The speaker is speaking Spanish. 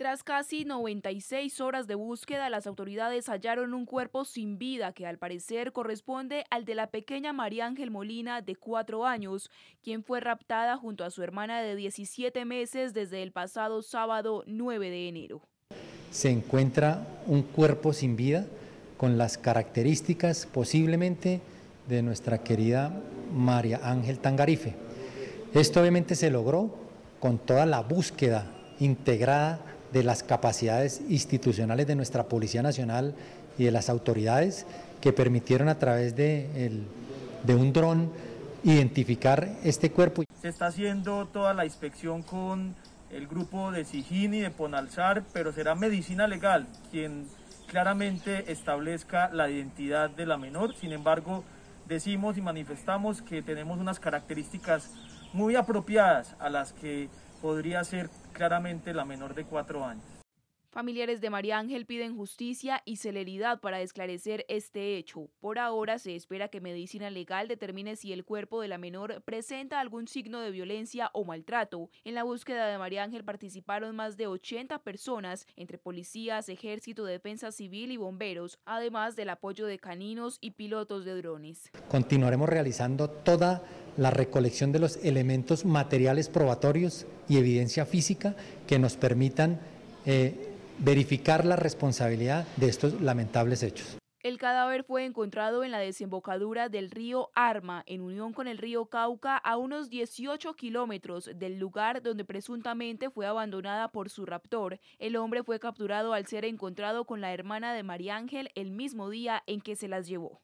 Tras casi 96 horas de búsqueda, las autoridades hallaron un cuerpo sin vida que al parecer corresponde al de la pequeña María Ángel Molina de 4 años, quien fue raptada junto a su hermana de 17 meses desde el pasado sábado 9 de enero. Se encuentra un cuerpo sin vida con las características posiblemente de nuestra querida María Ángel Tangarife. Esto obviamente se logró con toda la búsqueda integrada de las capacidades institucionales de nuestra Policía Nacional y de las autoridades que permitieron a través de, el, de un dron identificar este cuerpo. Se está haciendo toda la inspección con el grupo de y de Ponalzar, pero será Medicina Legal quien claramente establezca la identidad de la menor. Sin embargo, decimos y manifestamos que tenemos unas características muy apropiadas a las que podría ser claramente la menor de cuatro años. Familiares de María Ángel piden justicia y celeridad para esclarecer este hecho. Por ahora se espera que Medicina Legal determine si el cuerpo de la menor presenta algún signo de violencia o maltrato. En la búsqueda de María Ángel participaron más de 80 personas, entre policías, ejército, defensa civil y bomberos, además del apoyo de caninos y pilotos de drones. Continuaremos realizando toda la recolección de los elementos materiales probatorios y evidencia física que nos permitan eh, verificar la responsabilidad de estos lamentables hechos. El cadáver fue encontrado en la desembocadura del río Arma, en unión con el río Cauca, a unos 18 kilómetros del lugar donde presuntamente fue abandonada por su raptor. El hombre fue capturado al ser encontrado con la hermana de María Ángel el mismo día en que se las llevó.